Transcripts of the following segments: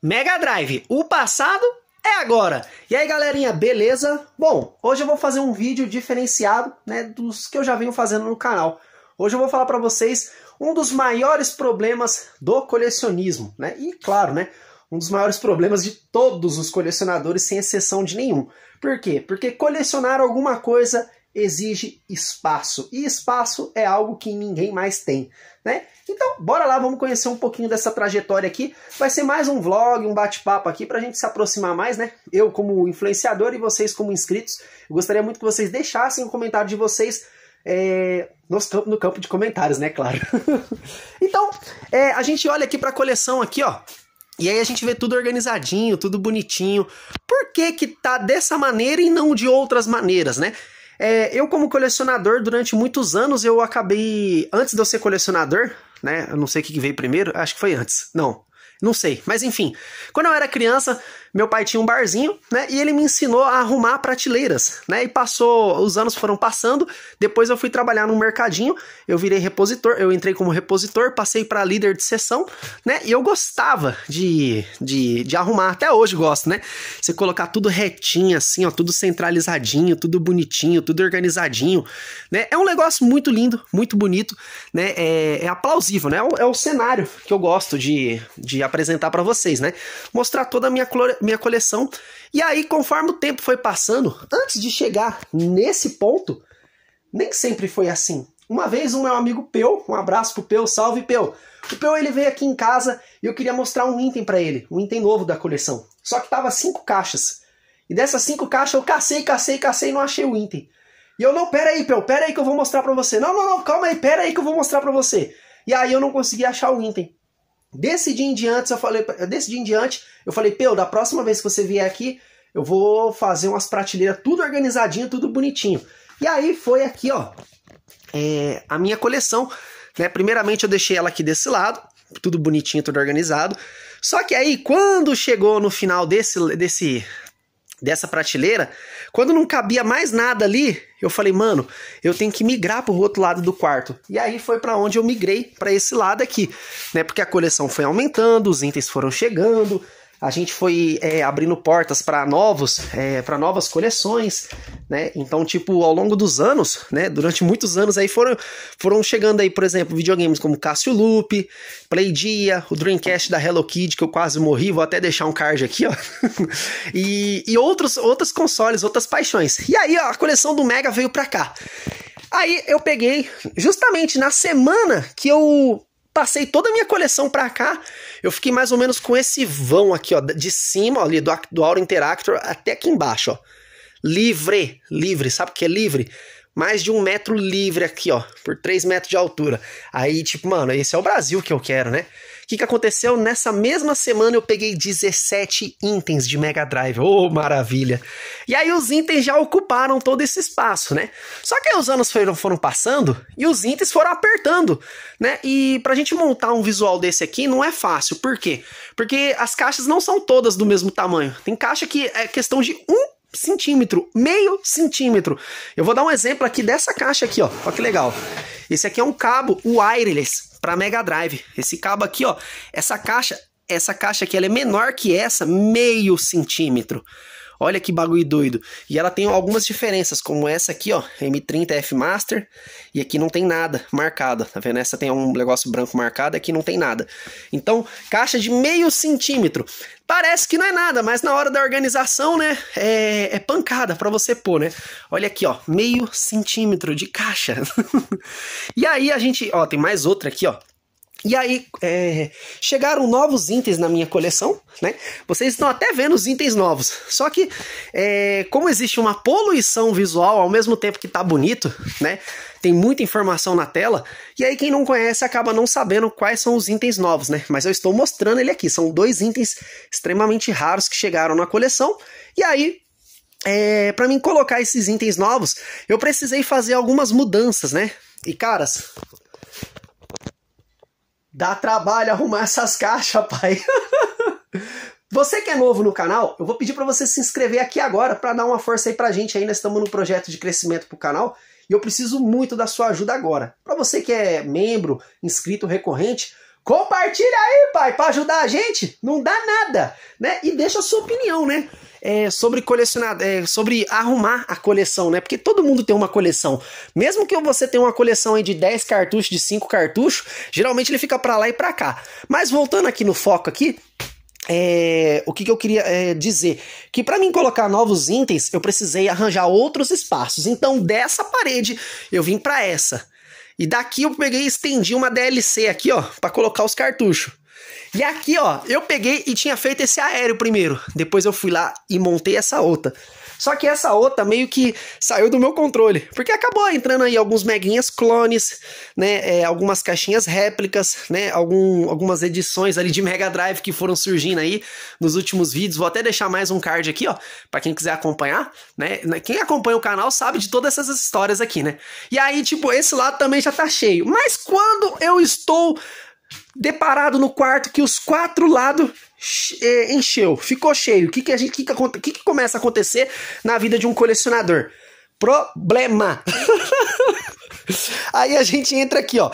Mega Drive, o passado é agora. E aí, galerinha, beleza? Bom, hoje eu vou fazer um vídeo diferenciado, né, dos que eu já venho fazendo no canal. Hoje eu vou falar para vocês um dos maiores problemas do colecionismo, né? E claro, né, um dos maiores problemas de todos os colecionadores, sem exceção de nenhum. Por quê? Porque colecionar alguma coisa exige espaço. E espaço é algo que ninguém mais tem, né? Então, bora lá, vamos conhecer um pouquinho dessa trajetória aqui. Vai ser mais um vlog, um bate-papo aqui para a gente se aproximar mais, né? Eu como influenciador e vocês como inscritos. Eu gostaria muito que vocês deixassem o um comentário de vocês é, no, campo de comentários, né? Claro. então, é, a gente olha aqui para a coleção aqui, ó. E aí a gente vê tudo organizadinho, tudo bonitinho. Por que que tá dessa maneira e não de outras maneiras, né? É, eu, como colecionador, durante muitos anos eu acabei. Antes de eu ser colecionador, né? Eu não sei o que veio primeiro, acho que foi antes. Não, não sei. Mas enfim, quando eu era criança, meu pai tinha um barzinho, né? E ele me ensinou a arrumar prateleiras, né? E passou, os anos foram passando. Depois eu fui trabalhar num mercadinho, eu virei repositor, eu entrei como repositor, passei para líder de sessão, né? E eu gostava de, de, de arrumar, até hoje gosto, né? Você colocar tudo retinho assim, ó, tudo centralizadinho, tudo bonitinho, tudo organizadinho, né? É um negócio muito lindo, muito bonito, né? É, é aplausível, né? É o, é o cenário que eu gosto de, de apresentar para vocês, né? Mostrar toda a minha minha coleção. E aí, conforme o tempo foi passando, antes de chegar nesse ponto, nem sempre foi assim. Uma vez um meu amigo Peu, um abraço pro Peu, salve Peu. O Peu ele veio aqui em casa e eu queria mostrar um item para ele, um item novo da coleção. Só que tava cinco caixas. E dessas cinco caixas eu cacei, cacei, cacei e não achei o item. E eu, não, pera aí, Peu, pera aí que eu vou mostrar pra você. Não, não, não, calma aí, pera aí que eu vou mostrar pra você. E aí eu não consegui achar o item. Desse dia em diante, eu falei, desse dia em diante, eu falei, Peu, da próxima vez que você vier aqui, eu vou fazer umas prateleiras tudo organizadinho, tudo bonitinho. E aí foi aqui, ó, é, a minha coleção. Né? Primeiramente eu deixei ela aqui desse lado, tudo bonitinho, tudo organizado. Só que aí, quando chegou no final desse, desse dessa prateleira, quando não cabia mais nada ali, eu falei, mano, eu tenho que migrar para o outro lado do quarto. E aí foi para onde eu migrei, para esse lado aqui, né? Porque a coleção foi aumentando, os itens foram chegando, a gente foi é, abrindo portas para novos, é, para novas coleções, né? Então, tipo, ao longo dos anos, né? Durante muitos anos aí foram, foram chegando aí, por exemplo, videogames como Cássio Loop, Playdia o Dreamcast da Hello Kid, que eu quase morri, vou até deixar um card aqui, ó. e e outros, outros consoles, outras paixões. E aí, ó, a coleção do Mega veio para cá. Aí eu peguei, justamente na semana que eu passei toda a minha coleção para cá, eu fiquei mais ou menos com esse vão aqui, ó, de cima ó, ali do, do Aura Interactor até aqui embaixo, ó. Livre, livre, sabe o que é livre? mais de um metro livre aqui, ó, por três metros de altura. Aí, tipo, mano, esse é o Brasil que eu quero, né? O que, que aconteceu? Nessa mesma semana eu peguei 17 itens de Mega Drive. Ô, oh, maravilha! E aí os itens já ocuparam todo esse espaço, né? Só que aí os anos foram, foram passando e os itens foram apertando, né? E pra gente montar um visual desse aqui não é fácil. Por quê? Porque as caixas não são todas do mesmo tamanho. Tem caixa que é questão de um centímetro, meio centímetro. Eu vou dar um exemplo aqui dessa caixa aqui, ó. Olha que legal. Esse aqui é um cabo wireless para Mega Drive. Esse cabo aqui, ó, essa caixa, essa caixa aqui ela é menor que essa, meio centímetro. Olha que bagulho doido. E ela tem algumas diferenças, como essa aqui, ó, M30 F Master, e aqui não tem nada marcado. tá vendo? Essa tem um negócio branco marcado, aqui não tem nada. Então, caixa de meio centímetro. Parece que não é nada, mas na hora da organização, né, é, é pancada para você pôr, né? Olha aqui, ó, meio centímetro de caixa. e aí a gente, ó, tem mais outra aqui, ó. E aí, é, chegaram novos itens na minha coleção, né? Vocês estão até vendo os itens novos. Só que, é, como existe uma poluição visual ao mesmo tempo que tá bonito, né? Tem muita informação na tela. E aí, quem não conhece acaba não sabendo quais são os itens novos, né? Mas eu estou mostrando ele aqui. São dois itens extremamente raros que chegaram na coleção. E aí, é, para mim colocar esses itens novos, eu precisei fazer algumas mudanças, né? E caras, Dá trabalho arrumar essas caixas, pai. Você que é novo no canal, eu vou pedir para você se inscrever aqui agora para dar uma força aí pra gente. Ainda estamos no projeto de crescimento pro canal e eu preciso muito da sua ajuda agora. Para você que é membro, inscrito recorrente, compartilha aí, pai, para ajudar a gente. Não dá nada, né? E deixa a sua opinião, né? é, sobre colecionar, é, sobre arrumar a coleção, né? Porque todo mundo tem uma coleção. Mesmo que você tenha uma coleção aí de 10 cartuchos, de 5 cartuchos, geralmente ele fica para lá e para cá. Mas voltando aqui no foco aqui, é, o que, que eu queria é, dizer? Que para mim colocar novos itens, eu precisei arranjar outros espaços. Então, dessa parede, eu vim para essa. E daqui eu peguei e estendi uma DLC aqui, ó, para colocar os cartuchos. E aqui, ó, eu peguei e tinha feito esse aéreo primeiro. Depois eu fui lá e montei essa outra. Só que essa outra meio que saiu do meu controle, porque acabou entrando aí alguns meguinhas clones, né, é, algumas caixinhas réplicas, né, algum, algumas edições ali de Mega Drive que foram surgindo aí nos últimos vídeos. Vou até deixar mais um card aqui, ó, para quem quiser acompanhar, né, né? Quem acompanha o canal sabe de todas essas histórias aqui, né? E aí, tipo, esse lado também já tá cheio. Mas quando eu estou deparado no quarto que os quatro lados eh, encheu, ficou cheio. O que que a gente, que que, que que começa a acontecer na vida de um colecionador? Problema. Aí a gente entra aqui, ó,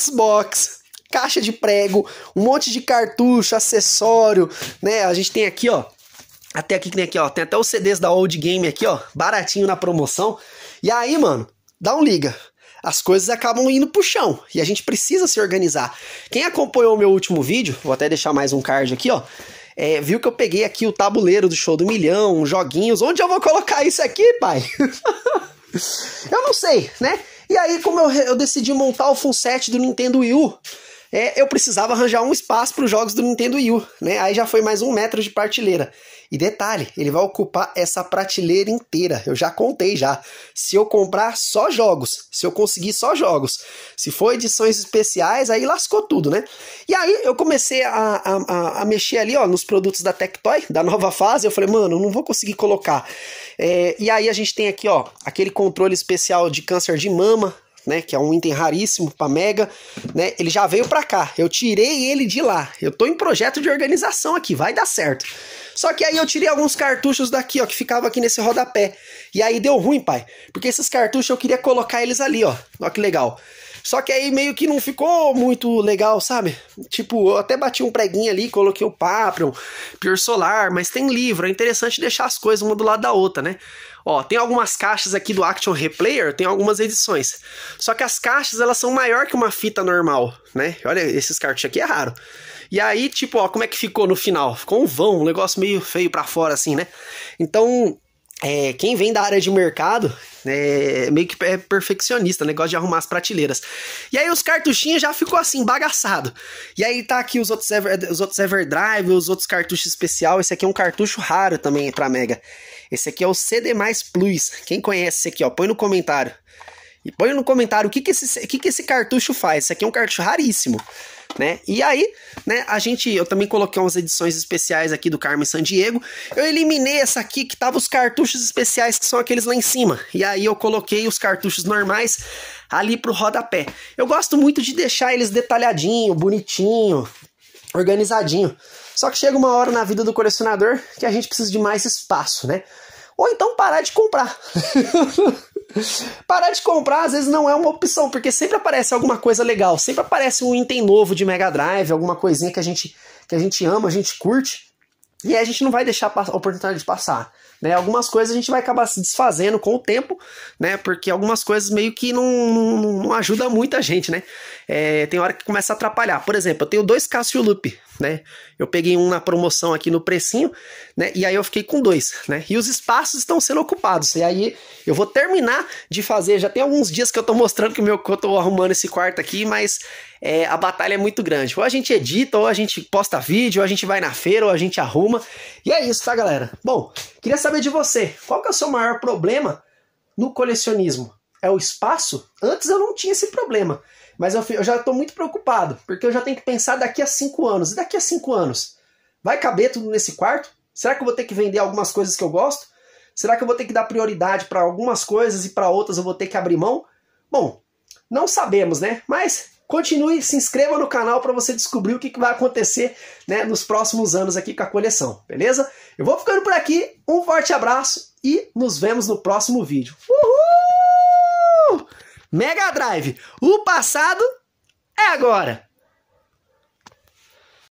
Xbox, caixa de prego, um monte de cartucho, acessório, né? A gente tem aqui, ó, até aqui que tem aqui, ó, tem até os CDs da Old Game aqui, ó, baratinho na promoção. E aí, mano, dá um liga as coisas acabam indo pro chão e a gente precisa se organizar. Quem acompanhou o meu último vídeo, vou até deixar mais um card aqui, ó. É, viu que eu peguei aqui o tabuleiro do show do milhão, joguinhos. Onde eu vou colocar isso aqui, pai? eu não sei, né? E aí, como eu, eu decidi montar o Full Set do Nintendo Wii U, é, eu precisava arranjar um espaço para os jogos do Nintendo Wii U, né? Aí já foi mais um metro de partilheira. E detalhe, ele vai ocupar essa prateleira inteira. Eu já contei já. Se eu comprar só jogos, se eu conseguir só jogos, se for edições especiais, aí lascou tudo, né? E aí eu comecei a, a, a mexer ali, ó, nos produtos da Tectoy, da nova fase. Eu falei, mano, não vou conseguir colocar. É, e aí a gente tem aqui, ó, aquele controle especial de câncer de mama, né, que é um item raríssimo para Mega, né, ele já veio para cá. Eu tirei ele de lá. Eu tô em projeto de organização aqui, vai dar certo. Só que aí eu tirei alguns cartuchos daqui, ó, que ficava aqui nesse rodapé. E aí deu ruim, pai, porque esses cartuchos eu queria colocar eles ali, ó. Olha que legal. Só que aí meio que não ficou muito legal, sabe? Tipo, eu até bati um preguinho ali, coloquei o Paprium, Pior Solar, mas tem livro, é interessante deixar as coisas uma do lado da outra, né? Ó, tem algumas caixas aqui do Action Replayer, tem algumas edições. Só que as caixas, elas são maior que uma fita normal, né? Olha, esses cartuchos aqui é raro. E aí, tipo, ó, como é que ficou no final? Ficou um vão, um negócio meio feio para fora, assim, né? Então, é, quem vem da área de mercado é, meio que é perfeccionista, negócio de arrumar as prateleiras. E aí os cartuchinhos já ficou assim, bagaçado. E aí tá aqui os outros, Ever, os outros Everdrive, os outros cartuchos especial. Esse aqui é um cartucho raro também pra Mega. Esse aqui é o CD+, Plus. Quem conhece esse aqui, ó, põe no comentário. E põe no comentário o que, que, esse, que, que esse cartucho faz. Esse aqui é um cartucho raríssimo. Né? E aí, né, a gente, eu também coloquei umas edições especiais aqui do Carmen San Diego. Eu eliminei essa aqui que tava os cartuchos especiais que são aqueles lá em cima. E aí eu coloquei os cartuchos normais ali pro rodapé. Eu gosto muito de deixar eles detalhadinho, bonitinho, organizadinho. Só que chega uma hora na vida do colecionador que a gente precisa de mais espaço, né? Ou então parar de comprar. Parar de comprar às vezes não é uma opção, porque sempre aparece alguma coisa legal, sempre aparece um item novo de Mega Drive, alguma coisinha que a gente que a gente ama, a gente curte. E a gente não vai deixar a oportunidade de passar. Né? Algumas coisas a gente vai acabar se desfazendo com o tempo, né? Porque algumas coisas meio que não, não, não ajuda muito a gente, né? É, tem hora que começa a atrapalhar. Por exemplo, eu tenho dois Casio Loop, né? Eu peguei um na promoção aqui no precinho, né? E aí eu fiquei com dois, né? E os espaços estão sendo ocupados. E aí eu vou terminar de fazer. Já tem alguns dias que eu tô mostrando que meu que eu tô arrumando esse quarto aqui, mas é, a batalha é muito grande. Ou a gente edita, ou a gente posta vídeo, ou a gente vai na feira, ou a gente arruma. E é isso, tá, galera? Bom, queria saber de você, qual que é o seu maior problema no colecionismo? É o espaço? Antes eu não tinha esse problema, mas eu, eu já estou muito preocupado, porque eu já tenho que pensar daqui a cinco anos. E daqui a cinco anos? Vai caber tudo nesse quarto? Será que eu vou ter que vender algumas coisas que eu gosto? Será que eu vou ter que dar prioridade para algumas coisas e para outras eu vou ter que abrir mão? Bom, não sabemos, né? Mas Continue, se inscreva no canal para você descobrir o que, que vai acontecer né, nos próximos anos aqui com a coleção, beleza? Eu vou ficando por aqui, um forte abraço e nos vemos no próximo vídeo. Uhul! Mega Drive, o passado é agora!